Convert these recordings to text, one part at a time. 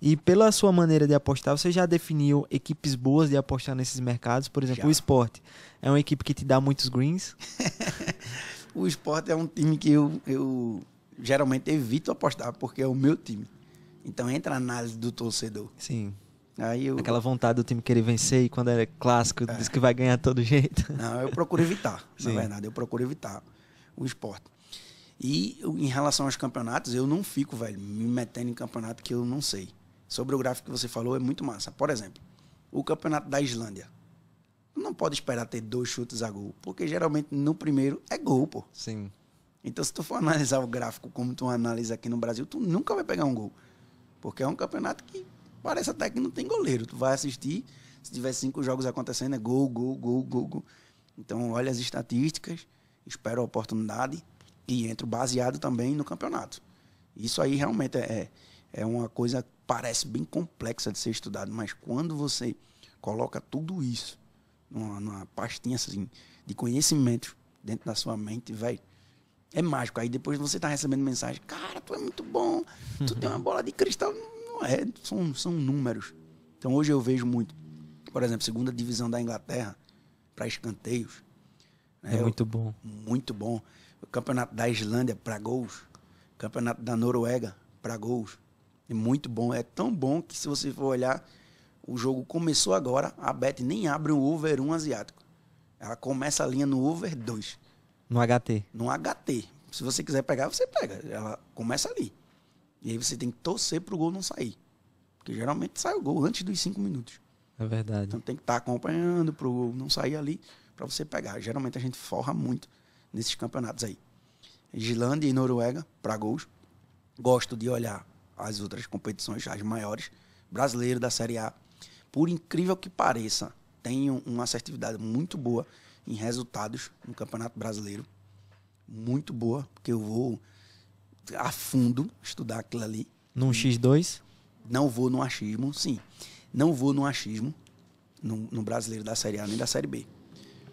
E pela sua maneira de apostar, você já definiu equipes boas de apostar nesses mercados? Por exemplo, já. o esporte. É uma equipe que te dá muitos greens? o esporte é um time que eu, eu geralmente evito apostar, porque é o meu time. Então entra a análise do torcedor. Sim. Aí eu... Aquela vontade do time querer vencer e quando é clássico, é. diz que vai ganhar todo jeito. Não, eu procuro evitar, Sim. na verdade. Eu procuro evitar o esporte. E em relação aos campeonatos, eu não fico, velho, me metendo em campeonato que eu não sei sobre o gráfico que você falou é muito massa. Por exemplo, o campeonato da Islândia. Não pode esperar ter dois chutes a gol, porque geralmente no primeiro é gol, pô. Sim. Então, se tu for analisar o gráfico como tu analisa aqui no Brasil, tu nunca vai pegar um gol. Porque é um campeonato que parece até que não tem goleiro. Tu vai assistir, se tiver cinco jogos acontecendo, é gol, gol, gol, gol, gol. Então, olha as estatísticas, espera a oportunidade e entro baseado também no campeonato. Isso aí realmente é, é uma coisa parece bem complexa de ser estudada, mas quando você coloca tudo isso numa, numa pastinha assim, de conhecimento dentro da sua mente, velho, é mágico. Aí depois você está recebendo mensagem, cara, tu é muito bom, tu tem uma bola de cristal. Não é, são, são números. Então hoje eu vejo muito. Por exemplo, segunda divisão da Inglaterra para escanteios. Né, é, é muito bom. Muito bom. O campeonato da Islândia para gols. Campeonato da Noruega para gols. É muito bom. É tão bom que se você for olhar, o jogo começou agora, a Bet nem abre um over 1 asiático. Ela começa a linha no over 2. No HT. No HT. Se você quiser pegar, você pega. Ela começa ali. E aí você tem que torcer pro gol não sair. Porque geralmente sai o gol antes dos 5 minutos. É verdade. Então tem que estar tá acompanhando pro gol não sair ali para você pegar. Geralmente a gente forra muito nesses campeonatos aí. Islândia e Noruega para gols. Gosto de olhar as outras competições, as maiores, brasileiro da Série A, por incrível que pareça, tem uma assertividade muito boa em resultados no Campeonato Brasileiro. Muito boa, porque eu vou a fundo estudar aquilo ali. Num X2? Não vou no achismo, sim. Não vou no achismo no, no brasileiro da Série A nem da Série B.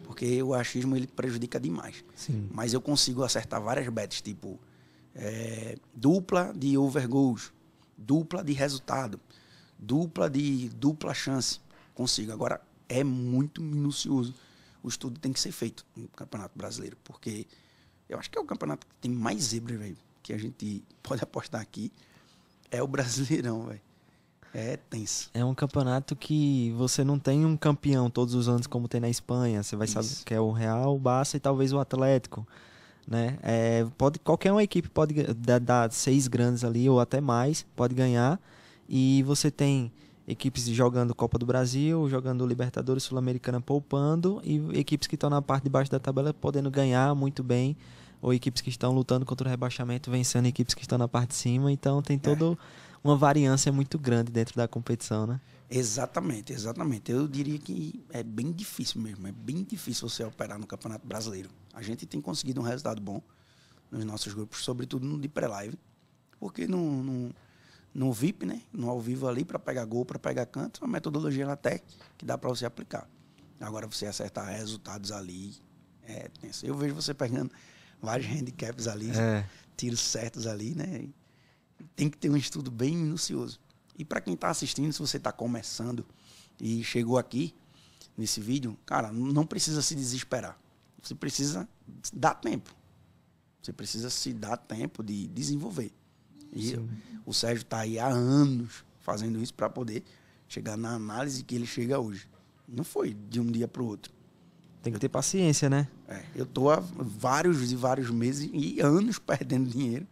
Porque o achismo ele prejudica demais. Sim. Mas eu consigo acertar várias bets, tipo é, dupla de overgoals dupla de resultado, dupla de dupla chance. Consigo. Agora é muito minucioso. O estudo tem que ser feito no Campeonato Brasileiro, porque eu acho que é o campeonato que tem mais zebra, velho, que a gente pode apostar aqui. É o Brasileirão, velho. É tenso. É um campeonato que você não tem um campeão todos os anos como tem na Espanha. Você vai Isso. saber que é o Real, o Barça e talvez o Atlético né? É, pode qualquer uma equipe pode dar, dar seis grandes ali ou até mais pode ganhar e você tem equipes jogando Copa do Brasil, jogando Libertadores Sul-Americana poupando e equipes que estão na parte de baixo da tabela podendo ganhar muito bem ou equipes que estão lutando contra o rebaixamento vencendo equipes que estão na parte de cima. Então tem é. todo é uma variância muito grande dentro da competição, né? Exatamente, exatamente. Eu diria que é bem difícil mesmo, é bem difícil você operar no Campeonato Brasileiro. A gente tem conseguido um resultado bom nos nossos grupos, sobretudo no de pré-live, porque no, no, no, VIP, né, no ao vivo ali, para pegar gol, para pegar canto, é uma metodologia lá até que dá para você aplicar. Agora, você acertar resultados ali, é tenso. Eu vejo você pegando vários handicaps ali, é. tiros certos ali, né? tem que ter um estudo bem minucioso. E para quem está assistindo, se você está começando e chegou aqui nesse vídeo, cara, não precisa se desesperar. Você precisa dar tempo. Você precisa se dar tempo de desenvolver. E Sim. o Sérgio está aí há anos fazendo isso para poder chegar na análise que ele chega hoje. Não foi de um dia para o outro. Tem que ter paciência, né? É, eu estou há vários e vários meses e anos perdendo dinheiro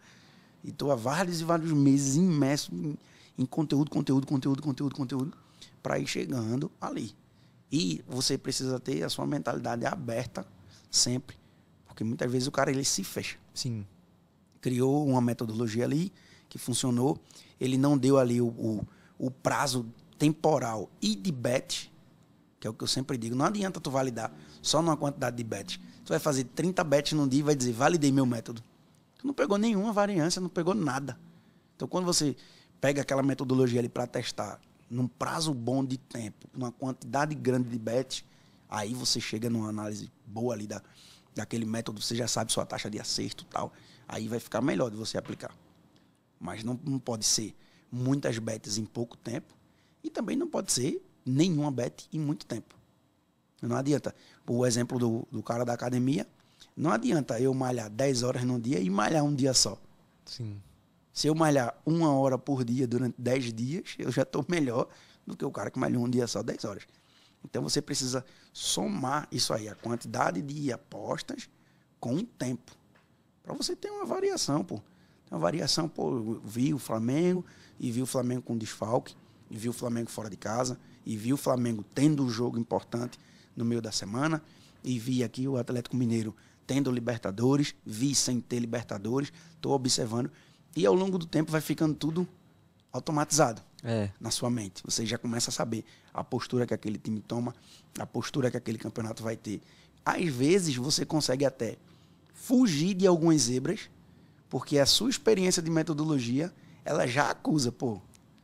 e estou há vários e vários meses imerso em, em conteúdo, conteúdo, conteúdo, conteúdo, conteúdo, para ir chegando ali. E você precisa ter a sua mentalidade aberta sempre, porque muitas vezes o cara ele se fecha. Sim. Criou uma metodologia ali que funcionou, ele não deu ali o, o, o prazo temporal e de bet, que é o que eu sempre digo, não adianta tu validar só numa quantidade de bets. Tu vai fazer 30 bets num dia e vai dizer, validei meu método. Tu não pegou nenhuma variância, não pegou nada. Então, quando você pega aquela metodologia ali para testar num prazo bom de tempo, numa quantidade grande de bets, aí você chega numa análise boa ali da, daquele método, você já sabe sua taxa de acerto tal. Aí vai ficar melhor de você aplicar. Mas não, não pode ser muitas bets em pouco tempo e também não pode ser nenhuma bet em muito tempo. Não adianta. O exemplo do, do cara da academia, não adianta eu malhar 10 horas num dia e malhar um dia só. Sim. Se eu malhar uma hora por dia durante 10 dias, eu já estou melhor do que o cara que malhou um dia só 10 horas. Então você precisa somar isso aí, a quantidade de apostas com o tempo. Para você ter uma variação, pô. Tem uma variação, pô, vi o Flamengo e vi o Flamengo com desfalque, e vi o Flamengo fora de casa, e vi o Flamengo tendo um jogo importante no meio da semana, e vi aqui o Atlético Mineiro tendo Libertadores, vi sem ter Libertadores, estou observando. E ao longo do tempo vai ficando tudo automatizado é. na sua mente. Você já começa a saber a postura que aquele time toma, a postura que aquele campeonato vai ter. Às vezes você consegue até fugir de algumas zebras, porque a sua experiência de metodologia ela já acusa, pô,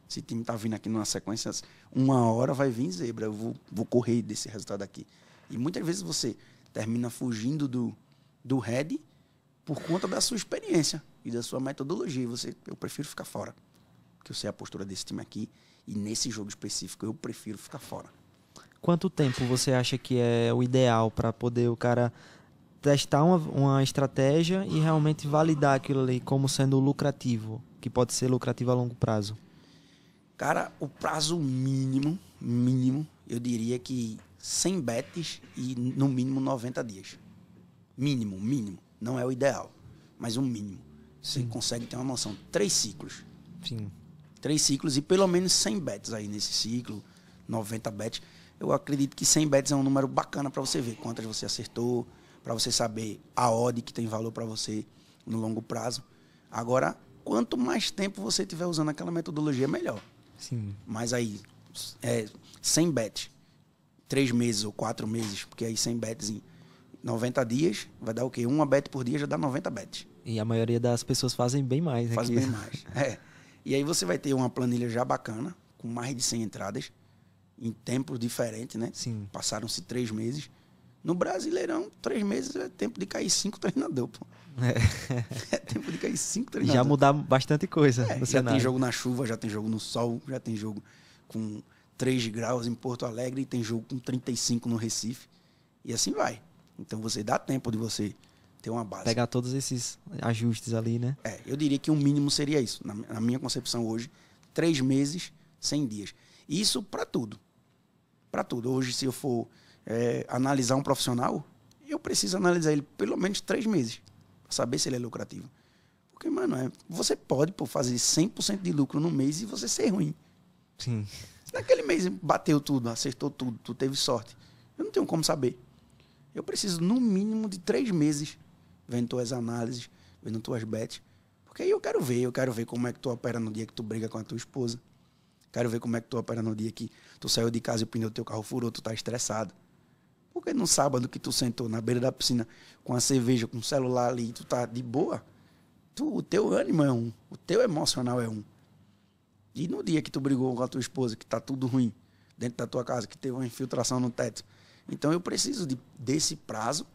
esse time tá vindo aqui numa sequência, uma hora vai vir zebra, eu vou, vou correr desse resultado aqui. E muitas vezes você termina fugindo do, do RED por conta da sua experiência e da sua metodologia. Você, eu prefiro ficar fora. Porque eu sei a postura desse time aqui e nesse jogo específico eu prefiro ficar fora. Quanto tempo você acha que é o ideal para poder o cara testar uma, uma estratégia e realmente validar aquilo ali como sendo lucrativo, que pode ser lucrativo a longo prazo? Cara, o prazo mínimo, mínimo, eu diria que 100 bets e no mínimo 90 dias. Mínimo, mínimo. Não é o ideal, mas um mínimo. Você Sim. consegue ter uma noção. Três ciclos. Sim. Três ciclos e pelo menos 100 bets aí nesse ciclo, 90 bets. Eu acredito que 100 bets é um número bacana para você ver quantas você acertou, para você saber a odd que tem valor para você no longo prazo. Agora, quanto mais tempo você tiver usando aquela metodologia, melhor. Sim. Mas aí, é, 100 bets, três meses ou quatro meses, porque aí 100 bets em 90 dias, vai dar o quê? Uma bet por dia já dá 90 bets. E a maioria das pessoas fazem bem mais, né? Fazem bem mais. É. E aí você vai ter uma planilha já bacana, com mais de 100 entradas, em tempos diferentes, né? Sim. Passaram-se três meses. No Brasileirão, três meses é tempo de cair cinco treinadores, pô. É. é tempo de cair cinco treinadores. Já mudar bastante coisa. É, já cenário. tem jogo na chuva, já tem jogo no sol, já tem jogo com 3 graus em Porto Alegre, tem jogo com 35 no Recife. E assim vai. Então você dá tempo de você ter uma base. Pegar todos esses ajustes ali, né? É, eu diria que o um mínimo seria isso. Na, na, minha concepção hoje, três meses, 100 dias. Isso para tudo. Para tudo. Hoje, se eu for é, analisar um profissional, eu preciso analisar ele pelo menos três meses para saber se ele é lucrativo. Porque, mano, é, você pode pô, fazer 100% de lucro no mês e você ser ruim. Sim. Naquele mês bateu tudo, acertou tudo, tu teve sorte. Eu não tenho como saber eu preciso no mínimo de três meses vendo tuas análises, vendo tuas bets. Porque aí eu quero ver, eu quero ver como é que tu opera no dia que tu briga com a tua esposa. Quero ver como é que tu opera no dia que tu saiu de casa e o pneu do teu carro furou, tu tá estressado. Porque no sábado que tu sentou na beira da piscina com a cerveja, com o celular ali, tu tá de boa, tu, o teu ânimo é um, o teu emocional é um. E no dia que tu brigou com a tua esposa, que tá tudo ruim, dentro da tua casa, que teve uma infiltração no teto, então eu preciso de, desse prazo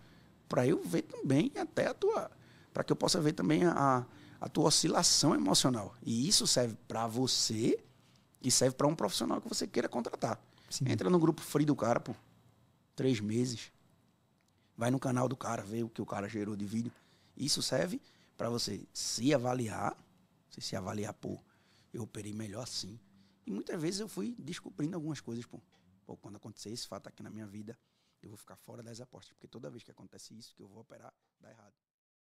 para eu ver também até a tua. para que eu possa ver também a, a tua oscilação emocional. E isso serve para você e serve para um profissional que você queira contratar. Sim. Entra no grupo free do cara, pô. Três meses. Vai no canal do cara, vê o que o cara gerou de vídeo. Isso serve para você se avaliar. Você se avaliar, pô, eu operei melhor assim. E muitas vezes eu fui descobrindo algumas coisas, pô. Pô, quando acontecer esse fato aqui na minha vida, eu vou ficar fora das apostas, porque toda vez que acontece isso, que eu vou operar, dá errado.